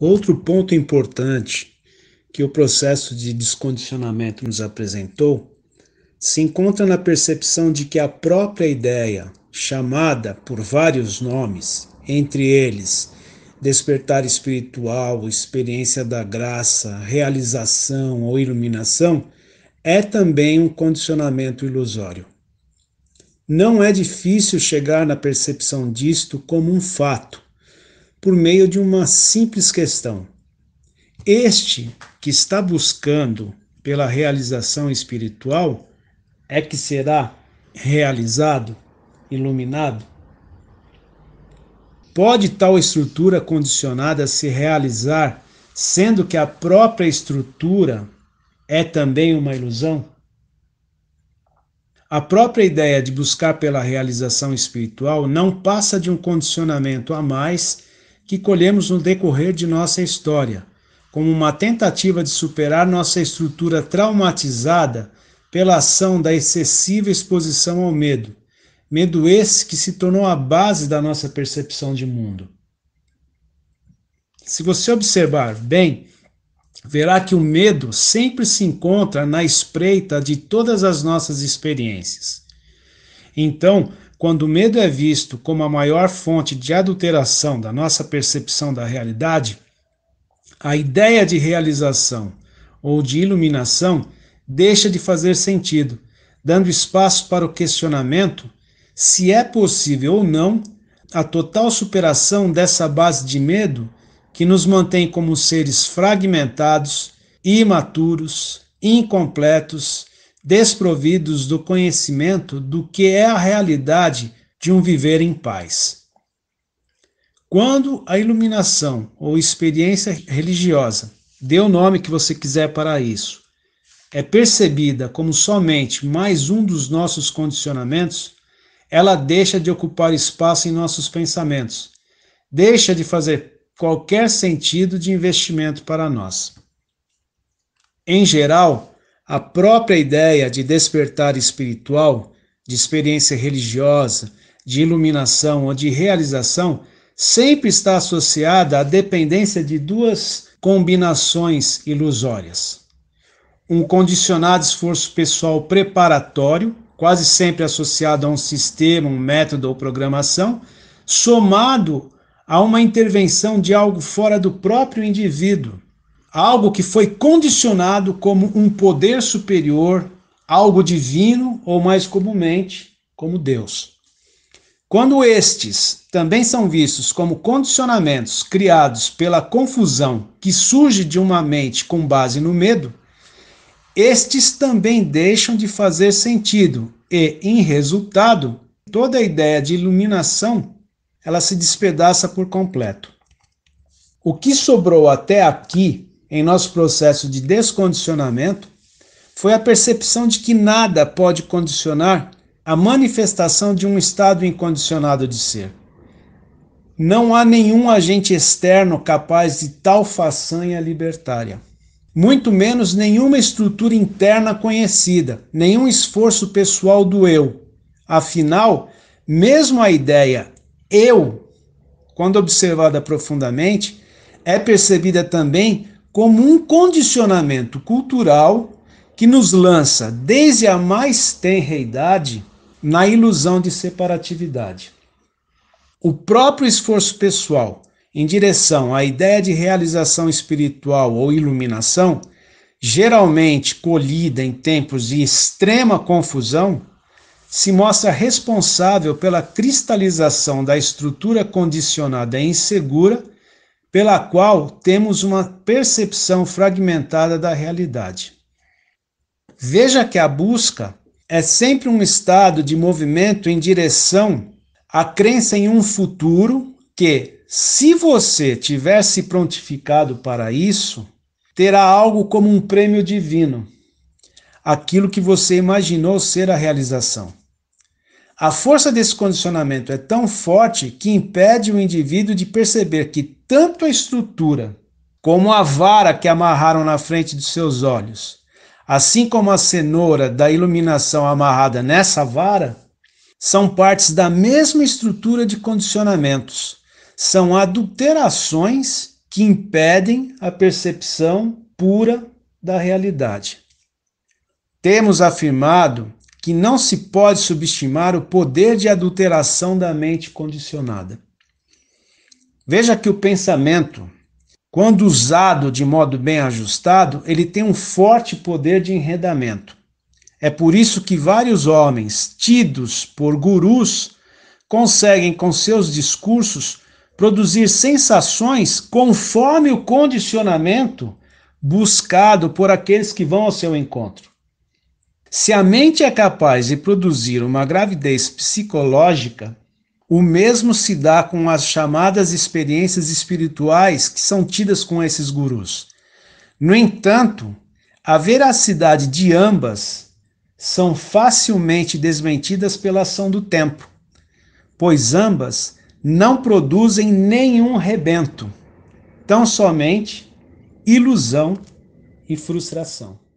Outro ponto importante que o processo de descondicionamento nos apresentou se encontra na percepção de que a própria ideia, chamada por vários nomes, entre eles despertar espiritual, experiência da graça, realização ou iluminação, é também um condicionamento ilusório. Não é difícil chegar na percepção disto como um fato, por meio de uma simples questão. Este que está buscando pela realização espiritual é que será realizado, iluminado? Pode tal estrutura condicionada se realizar, sendo que a própria estrutura é também uma ilusão? A própria ideia de buscar pela realização espiritual não passa de um condicionamento a mais que colhemos no decorrer de nossa história, como uma tentativa de superar nossa estrutura traumatizada pela ação da excessiva exposição ao medo, medo esse que se tornou a base da nossa percepção de mundo. Se você observar bem, verá que o medo sempre se encontra na espreita de todas as nossas experiências. Então, quando o medo é visto como a maior fonte de adulteração da nossa percepção da realidade, a ideia de realização ou de iluminação deixa de fazer sentido, dando espaço para o questionamento se é possível ou não a total superação dessa base de medo que nos mantém como seres fragmentados, imaturos, incompletos desprovidos do conhecimento do que é a realidade de um viver em paz. Quando a iluminação ou experiência religiosa, dê o nome que você quiser para isso, é percebida como somente mais um dos nossos condicionamentos, ela deixa de ocupar espaço em nossos pensamentos, deixa de fazer qualquer sentido de investimento para nós. Em geral, a própria ideia de despertar espiritual, de experiência religiosa, de iluminação ou de realização sempre está associada à dependência de duas combinações ilusórias. Um condicionado esforço pessoal preparatório, quase sempre associado a um sistema, um método ou programação, somado a uma intervenção de algo fora do próprio indivíduo, algo que foi condicionado como um poder superior, algo divino ou mais comumente como Deus. Quando estes também são vistos como condicionamentos criados pela confusão que surge de uma mente com base no medo, estes também deixam de fazer sentido e, em resultado, toda a ideia de iluminação ela se despedaça por completo. O que sobrou até aqui em nosso processo de descondicionamento foi a percepção de que nada pode condicionar a manifestação de um estado incondicionado de ser. Não há nenhum agente externo capaz de tal façanha libertária. Muito menos nenhuma estrutura interna conhecida, nenhum esforço pessoal do eu. Afinal, mesmo a ideia eu, quando observada profundamente, é percebida também como um condicionamento cultural que nos lança, desde a mais tenra idade, na ilusão de separatividade. O próprio esforço pessoal em direção à ideia de realização espiritual ou iluminação, geralmente colhida em tempos de extrema confusão, se mostra responsável pela cristalização da estrutura condicionada e insegura pela qual temos uma percepção fragmentada da realidade. Veja que a busca é sempre um estado de movimento em direção à crença em um futuro que, se você tiver se prontificado para isso, terá algo como um prêmio divino, aquilo que você imaginou ser a realização. A força desse condicionamento é tão forte que impede o indivíduo de perceber que tanto a estrutura como a vara que amarraram na frente dos seus olhos, assim como a cenoura da iluminação amarrada nessa vara, são partes da mesma estrutura de condicionamentos. São adulterações que impedem a percepção pura da realidade. Temos afirmado que não se pode subestimar o poder de adulteração da mente condicionada. Veja que o pensamento, quando usado de modo bem ajustado, ele tem um forte poder de enredamento. É por isso que vários homens, tidos por gurus, conseguem com seus discursos produzir sensações conforme o condicionamento buscado por aqueles que vão ao seu encontro. Se a mente é capaz de produzir uma gravidez psicológica, o mesmo se dá com as chamadas experiências espirituais que são tidas com esses gurus. No entanto, a veracidade de ambas são facilmente desmentidas pela ação do tempo, pois ambas não produzem nenhum rebento, tão somente ilusão e frustração.